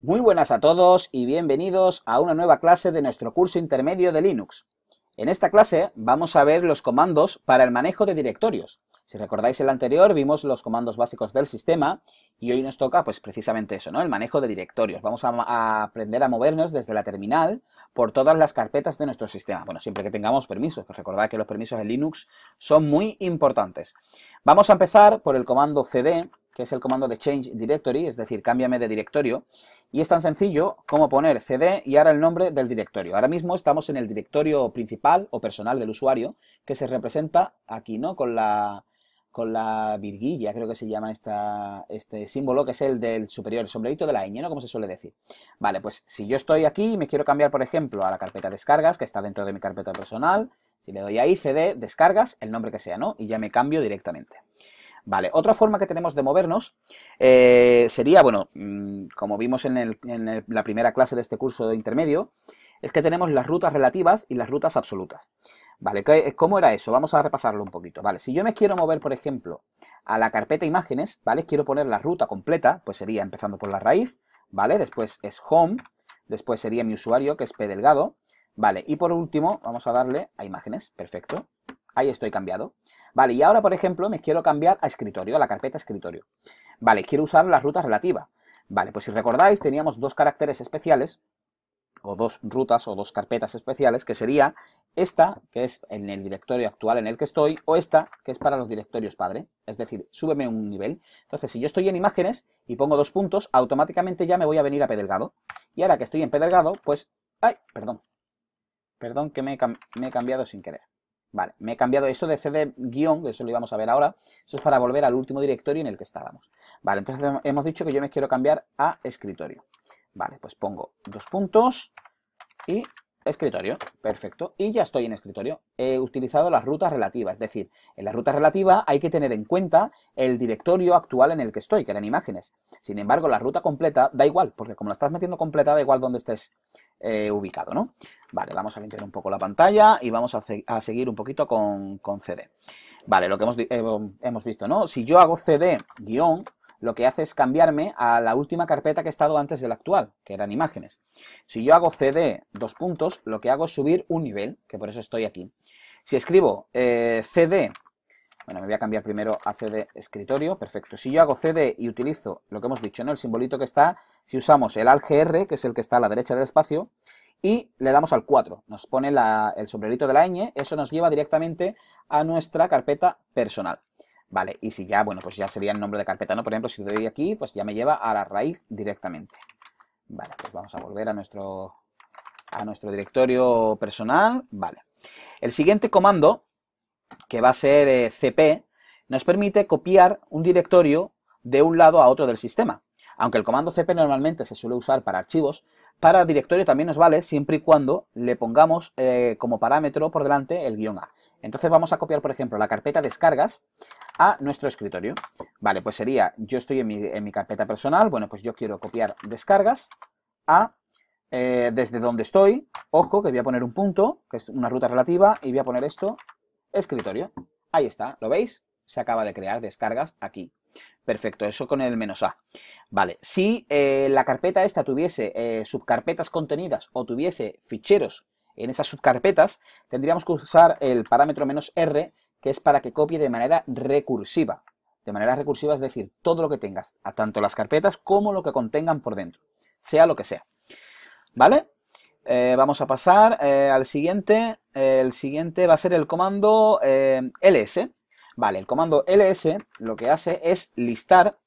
Muy buenas a todos y bienvenidos a una nueva clase de nuestro curso intermedio de Linux. En esta clase vamos a ver los comandos para el manejo de directorios. Si recordáis el anterior vimos los comandos básicos del sistema y hoy nos toca pues precisamente eso, ¿no? El manejo de directorios. Vamos a, aprender a movernos desde la terminal por todas las carpetas de nuestro sistema. Bueno, siempre que tengamos permisos, pues recordad que los permisos en Linux son muy importantes. Vamos a empezar por el comando cd que es el comando de change directory, es decir, cámbiame de directorio, y es tan sencillo como poner cd y ahora el nombre del directorio. Ahora mismo estamos en el directorio principal o personal del usuario, que se representa aquí, ¿no? Con la, con la virguilla, creo que se llama este símbolo, que es el del superior, el sombrerito de la ñ, ¿no? Como se suele decir. Vale, pues si yo estoy aquí y me quiero cambiar, por ejemplo, a la carpeta descargas, que está dentro de mi carpeta personal, si le doy ahí, cd, descargas, el nombre que sea, ¿no? Y ya me cambio directamente. Vale, otra forma que tenemos de movernos eh, sería, bueno, mm, como vimos en, la primera clase de este curso de intermedio, es que tenemos las rutas relativas y las rutas absolutas. Vale, ¿cómo era eso? Vamos a repasarlo un poquito. Vale, si yo me quiero mover, por ejemplo, a la carpeta imágenes, ¿vale? Quiero poner la ruta completa, pues sería empezando por la raíz, ¿vale? Después es home, después sería mi usuario, que es p delgado, ¿vale? Y por último, vamos a darle a imágenes, perfecto. Ahí estoy cambiado. Vale, y ahora, por ejemplo, me quiero cambiar a escritorio, a la carpeta escritorio. Vale, quiero usar las rutas relativas. Vale, pues si recordáis, teníamos dos caracteres especiales, o dos rutas, o dos carpetas especiales, que sería esta, que es en el directorio actual en el que estoy, o esta, que es para los directorios padre. Es decir, súbeme un nivel. Entonces, si yo estoy en imágenes y pongo dos puntos, automáticamente ya me voy a venir a Pedelgado. Y ahora que estoy en Pedelgado, pues... ¡Ay! Perdón. Perdón que me he cambiado sin querer. Vale, me he cambiado eso de cd guión, que eso lo íbamos a ver ahora, eso es para volver al último directorio en el que estábamos. Vale, entonces hemos dicho que yo me quiero cambiar a escritorio. Vale, pues pongo dos puntos y escritorio, perfecto, y ya estoy en escritorio. He utilizado las rutas relativas, es decir, en la ruta relativa hay que tener en cuenta el directorio actual en el que estoy, que eran imágenes. Sin embargo, la ruta completa da igual, porque como la estás metiendo completa, da igual dónde estés eh, ubicado, ¿no? Vale, vamos a limpiar un poco la pantalla y vamos a, seguir un poquito con, con CD. Vale, lo que hemos, hemos visto, ¿no? Si yo hago CD guión lo que hace es cambiarme a la última carpeta que he estado antes de la actual, que eran imágenes. Si yo hago cd dos puntos, lo que hago es subir un nivel, que por eso estoy aquí. Si escribo eh, cd, bueno, me voy a cambiar primero a cd escritorio, perfecto. Si yo hago cd y utilizo lo que hemos dicho, ¿no? el simbolito que está, si usamos el algr, que es el que está a la derecha del espacio, y le damos al 4, nos pone el sombrerito de la ñ, eso nos lleva directamente a nuestra carpeta personal. Vale, y si ya, bueno, pues ya sería el nombre de carpeta, ¿no? Por ejemplo, si doy aquí, pues ya me lleva a la raíz directamente. Vale, pues vamos a volver a nuestro, a nuestro directorio personal. Vale. El siguiente comando, que va a ser eh, cp, nos permite copiar un directorio de un lado a otro del sistema. Aunque el comando cp normalmente se suele usar para archivos, para directorio también nos vale siempre y cuando le pongamos eh, como parámetro por delante el guión A. Entonces vamos a copiar, por ejemplo, la carpeta descargas a nuestro escritorio. Vale, pues sería, yo estoy en mi, carpeta personal, bueno, pues yo quiero copiar descargas a eh, desde donde estoy. Ojo, que voy a poner un punto, que es una ruta relativa, y voy a poner esto, escritorio. Ahí está, ¿lo veis? Se acaba de crear descargas aquí. Perfecto, eso con el menos A. Vale, si eh, la carpeta esta tuviese eh, subcarpetas contenidas o tuviese ficheros en esas subcarpetas, tendríamos que usar el parámetro menos R, que es para que copie de manera recursiva. De manera recursiva es decir, todo lo que tengas, a tanto las carpetas como lo que contengan por dentro, sea lo que sea. ¿Vale? Eh, vamos a pasar al siguiente. el siguiente va a ser el comando ls. Vale, el comando ls lo que hace es listar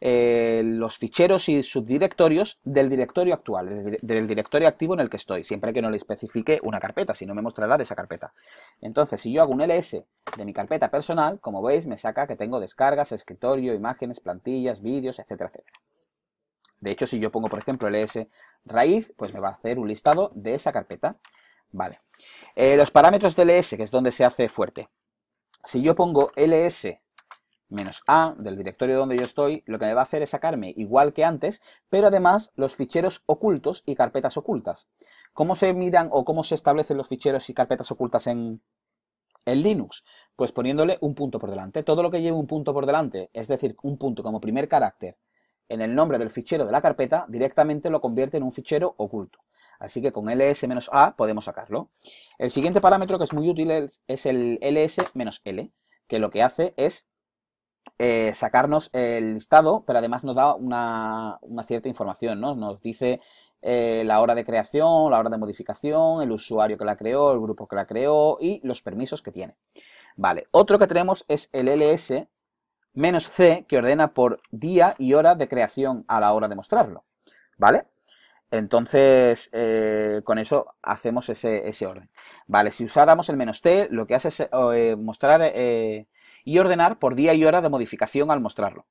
eh, los ficheros y subdirectorios del directorio actual, del directorio activo en el que estoy, siempre que no le especifique una carpeta, si no me mostrará de esa carpeta. Entonces, si yo hago un ls de mi carpeta personal, como veis, me saca que tengo descargas, escritorio, imágenes, plantillas, vídeos, etcétera, etcétera. De hecho, si yo pongo, por ejemplo, ls raíz, pues me va a hacer un listado de esa carpeta. Vale. Eh, los parámetros del ls, que es donde se hace fuerte si yo pongo ls menos a del directorio donde yo estoy, lo que me va a hacer es sacarme igual que antes, pero además los ficheros ocultos y carpetas ocultas. ¿Cómo se miran o cómo se establecen los ficheros y carpetas ocultas en, en Linux? Pues poniéndole un punto por delante. Todo lo que lleve un punto por delante, es decir, un punto como primer carácter en el nombre del fichero de la carpeta, directamente lo convierte en un fichero oculto. Así que con ls-a podemos sacarlo. El siguiente parámetro que es muy útil es, el ls-l, que lo que hace es eh, sacarnos el listado, pero además nos da una, cierta información, ¿no? Nos dice eh, la hora de creación, la hora de modificación, el usuario que la creó, el grupo que la creó y los permisos que tiene. Vale, otro que tenemos es el ls menos c que ordena por día y hora de creación a la hora de mostrarlo. ¿Vale? Entonces, eh, con eso hacemos ese, orden. Vale, si usáramos el menos T, lo que hace es eh, mostrar eh, y ordenar por día y hora de modificación al mostrarlo.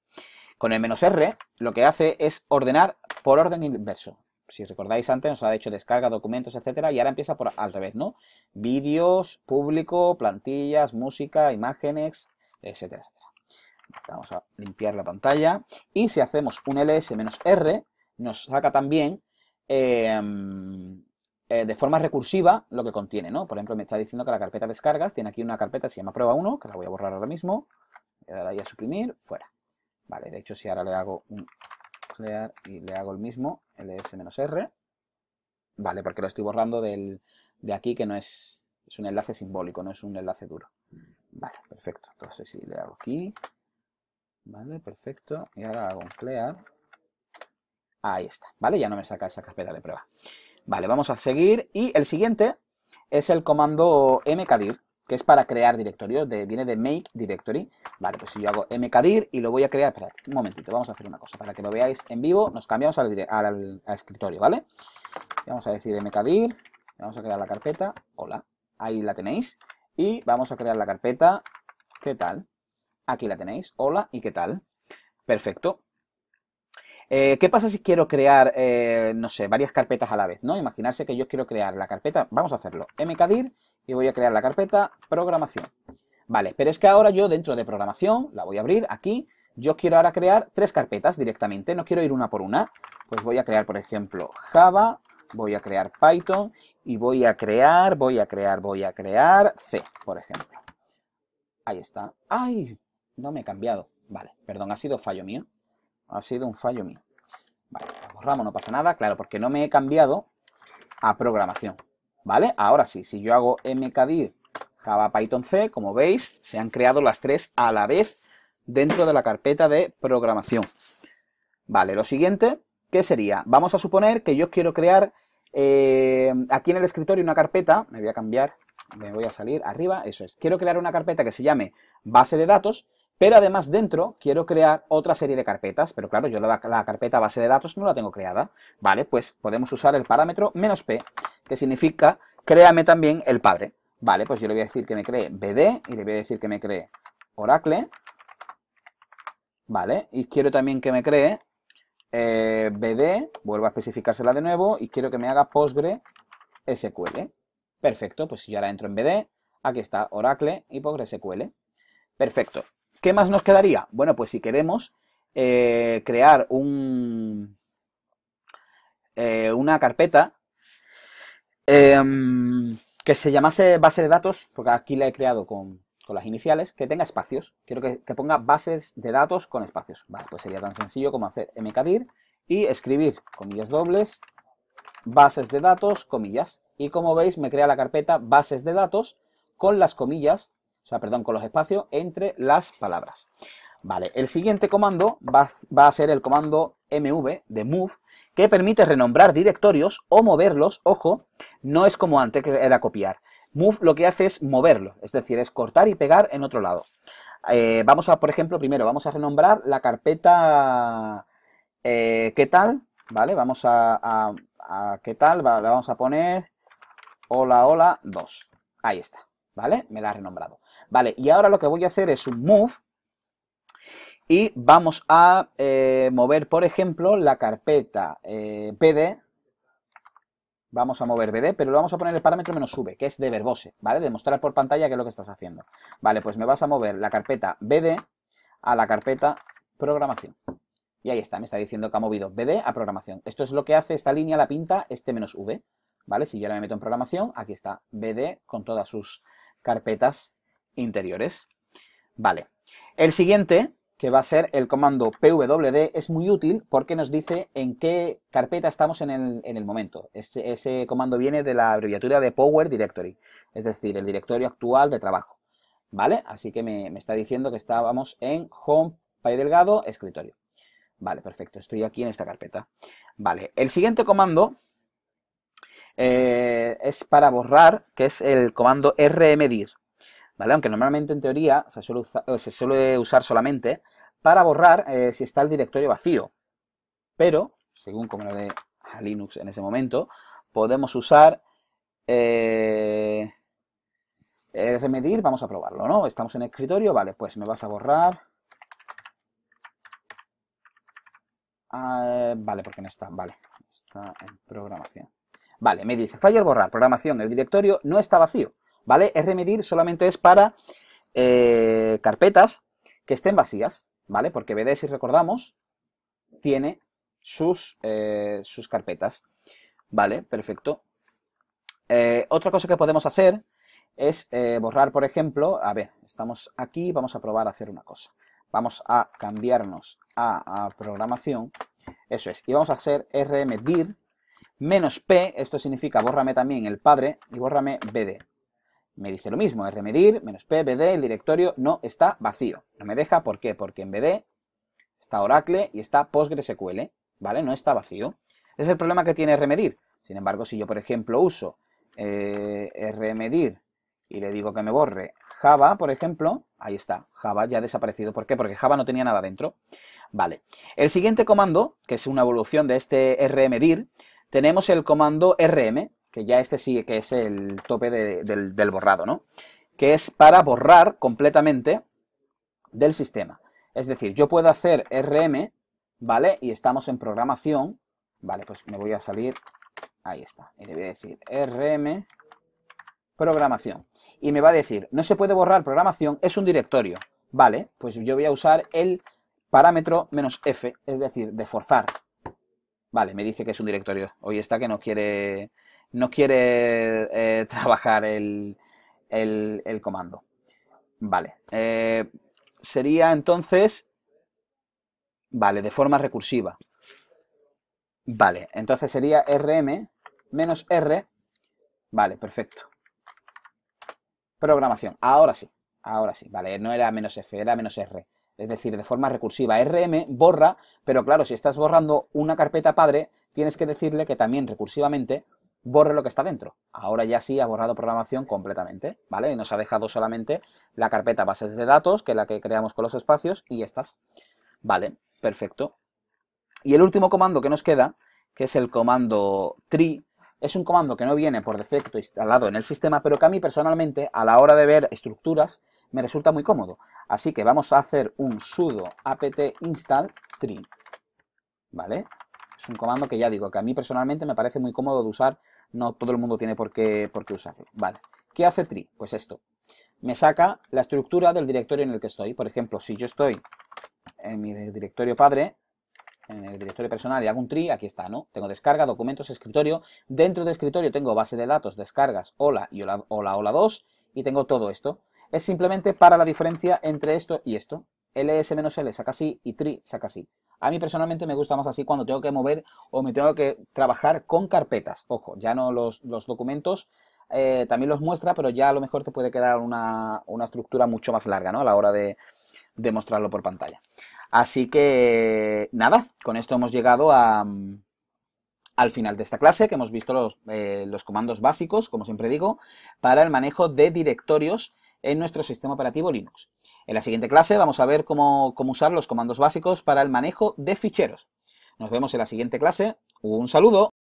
Con el menos R, lo que hace es ordenar por orden inverso. Si recordáis antes, nos ha hecho descarga, documentos, etcétera, y ahora empieza por al revés, ¿no? Vídeos, público, plantillas, música, imágenes, etcétera, etcétera. Vamos a limpiar la pantalla. Y si hacemos un ls-r, nos saca también eh, em, eh, de forma recursiva lo que contiene, ¿no? Por ejemplo, me está diciendo que la carpeta descargas tiene aquí una carpeta que se llama prueba 1, que la voy a borrar ahora mismo. Voy a dar ahí a suprimir, fuera. Vale, de hecho, si ahora le hago un clear y le hago el mismo, ls-r, vale, porque lo estoy borrando del, de aquí que no es, es un enlace simbólico, no es un enlace duro. Vale, perfecto. Entonces, si le hago aquí, vale, perfecto. Y ahora hago un clear Ahí está, ¿vale? Ya no me saca esa carpeta de prueba. Vale, vamos a seguir. Y el siguiente es el comando mkdir, que es para crear directorios, de, viene de make directory. Vale, pues si yo hago mkdir y lo voy a crear, espera, un momentito, vamos a hacer una cosa, para que lo veáis en vivo, nos cambiamos al, al escritorio, ¿vale? Vamos a decir mkdir, vamos a crear la carpeta, hola, ahí la tenéis, y vamos a crear la carpeta, ¿qué tal? Aquí la tenéis, hola y qué tal. Perfecto. Eh, ¿Qué pasa si quiero crear, eh, no sé, varias carpetas a la vez? ¿no? Imaginarse que yo quiero crear la carpeta, vamos a hacerlo, mkdir y voy a crear la carpeta programación. Vale, pero es que ahora yo dentro de programación, la voy a abrir aquí, yo quiero ahora crear tres carpetas directamente, no quiero ir una por una. Pues voy a crear, por ejemplo, Java, voy a crear Python y voy a crear, voy a crear, voy a crear C, por ejemplo. Ahí está. ¡Ay! No me he cambiado. Vale, perdón, ha sido fallo mío. Ha sido un fallo mío. Vale, borramos, no pasa nada. Claro, porque no me he cambiado a programación. ¿Vale? Ahora sí, si yo hago mkdir Java Python C, como veis, se han creado las tres a la vez dentro de la carpeta de programación. Vale, lo siguiente, ¿qué sería? Vamos a suponer que yo quiero crear eh, aquí en el escritorio una carpeta, me voy a cambiar, me voy a salir arriba, eso es. Quiero crear una carpeta que se llame base de datos pero además dentro quiero crear otra serie de carpetas, pero claro, yo la, carpeta base de datos no la tengo creada, ¿vale? Pues podemos usar el parámetro menos "-p", que significa créame también el padre, ¿vale? Pues yo le voy a decir que me cree BD y le voy a decir que me cree Oracle, ¿vale? Y quiero también que me cree eh, BD, vuelvo a especificársela de nuevo, y quiero que me haga Postgre Perfecto, pues si yo ahora entro en BD, aquí está Oracle y postgresql Perfecto. ¿Qué más nos quedaría? Bueno, pues si queremos eh, crear un, eh, una carpeta em, que se llamase base de datos, porque aquí la he creado con, las iniciales, que tenga espacios. Quiero que, que, ponga bases de datos con espacios. Vale, pues sería tan sencillo como hacer mkdir y escribir comillas dobles, bases de datos, comillas. Y como veis, me crea la carpeta bases de datos con las comillas o sea, perdón, con los espacios entre las palabras. Vale, el siguiente comando va, a ser el comando mv de move, que permite renombrar directorios o moverlos, ojo, no es como antes que era copiar. Move lo que hace es moverlo, es decir, es cortar y pegar en otro lado. Eh, vamos a, por ejemplo, primero vamos a renombrar la carpeta eh, ¿qué tal? Vale, vamos a, ¿qué tal? Vale, vamos a poner hola hola 2. Ahí está. ¿vale? Me la ha renombrado. Vale, y ahora lo que voy a hacer es un move y vamos a eh, mover, por ejemplo, la carpeta eh, PD. Vamos a mover BD, pero le vamos a poner el parámetro menos V, que es de verbose, ¿vale? Demostrar por pantalla qué es lo que estás haciendo. Vale, pues me vas a mover la carpeta BD a la carpeta programación. Y ahí está, me está diciendo que ha movido BD a programación. Esto es lo que hace esta línea, la pinta este menos V, ¿vale? Si yo ahora me meto en programación, aquí está BD con todas sus carpetas interiores. Vale. El siguiente, que va a ser el comando pwd, es muy útil porque nos dice en qué carpeta estamos en el, momento. Ese, comando viene de la abreviatura de Power Directory, es decir, el directorio actual de trabajo. ¿Vale? Así que me, me está diciendo que estábamos en Home, Pay Delgado, Escritorio. Vale, perfecto. Estoy aquí en esta carpeta. Vale, el siguiente comando eh, es para borrar, que es el comando rmedir, ¿Vale? Aunque normalmente en teoría se suele, eh, usar solamente para borrar eh, si está el directorio vacío. Pero, según como lo de Linux en ese momento, podemos usar rmedir vamos a probarlo, ¿no? Estamos en escritorio, vale, pues me vas a borrar ah, vale, porque no está. Vale, está en programación. Vale, me dice, fallar, borrar, programación, el directorio no está vacío, ¿vale? RMDIR solamente es para eh, carpetas que estén vacías, ¿vale? Porque BD, si recordamos, tiene sus, eh, sus carpetas, ¿vale? Perfecto. Eh, otra cosa que podemos hacer es borrar, por ejemplo, a ver, estamos aquí, vamos a probar a hacer una cosa. Vamos a cambiarnos a, programación, eso es, y vamos a hacer rmdir, menos P, esto significa bórrame también el padre y bórrame BD. Me dice lo mismo, rmedir, menos P, BD, el directorio no está vacío. No me deja, ¿por qué? Porque en BD está Oracle y está PostgreSQL, ¿vale? No está vacío. Es el problema que tiene rmedir. Sin embargo, si yo, por ejemplo, uso eh, y le digo que me borre Java, por ejemplo, ahí está, Java ya ha desaparecido. ¿Por qué? Porque Java no tenía nada dentro. Vale. El siguiente comando, que es una evolución de este rmedir, tenemos el comando rm, que ya este sí que es el tope del, del borrado, ¿no? Que es para borrar completamente del sistema. Es decir, yo puedo hacer rm, ¿vale? Y estamos en programación, ¿vale? Pues me voy a salir, ahí está, y le voy a decir rm programación. Y me va a decir, no se puede borrar programación, es un directorio. Vale, pues yo voy a usar el parámetro menos f, es decir, de forzar Vale, me dice que es un directorio. Hoy está que no quiere, no quiere eh, trabajar el, comando. Vale. Eh, sería entonces... Vale, de forma recursiva. Vale, entonces sería rm menos r. Vale, perfecto. Programación. Ahora sí, ahora sí. Vale, no era menos f, era menos r es decir, de forma recursiva. RM borra, pero claro, si estás borrando una carpeta padre, tienes que decirle que también recursivamente borre lo que está dentro. Ahora ya sí ha borrado programación completamente, ¿vale? Y nos ha dejado solamente la carpeta bases de datos, que es la que creamos con los espacios, y estas. Vale, perfecto. Y el último comando que nos queda, que es el comando tree, es un comando que no viene por defecto instalado en el sistema, pero que a mí personalmente, a la hora de ver estructuras, me resulta muy cómodo. Así que vamos a hacer un sudo apt install trim. ¿Vale? Es un comando que ya digo, que a mí personalmente me parece muy cómodo de usar. No todo el mundo tiene por qué, por qué usarlo. Vale. ¿Qué hace tree? Pues esto. Me saca la estructura del directorio en el que estoy. Por ejemplo, si yo estoy en mi directorio padre, en el directorio personal y hago un tri, aquí está, ¿no? Tengo descarga, documentos, escritorio. Dentro de escritorio tengo base de datos, descargas, hola y hola, hola, hola 2 y tengo todo esto. Es simplemente para la diferencia entre esto y esto. ls-l saca así y tri saca así. A mí personalmente me gusta más así cuando tengo que mover o me tengo que trabajar con carpetas. Ojo, ya no los, los documentos, eh, también los muestra, pero ya a lo mejor te puede quedar una, una estructura mucho más larga, ¿no? A la hora de, demostrarlo por pantalla. Así que, nada, con esto hemos llegado al final de esta clase, que hemos visto eh, los, comandos básicos, como siempre digo, para el manejo de directorios en nuestro sistema operativo Linux. En la siguiente clase vamos a ver cómo usar los comandos básicos para el manejo de ficheros. Nos vemos en la siguiente clase. Un saludo.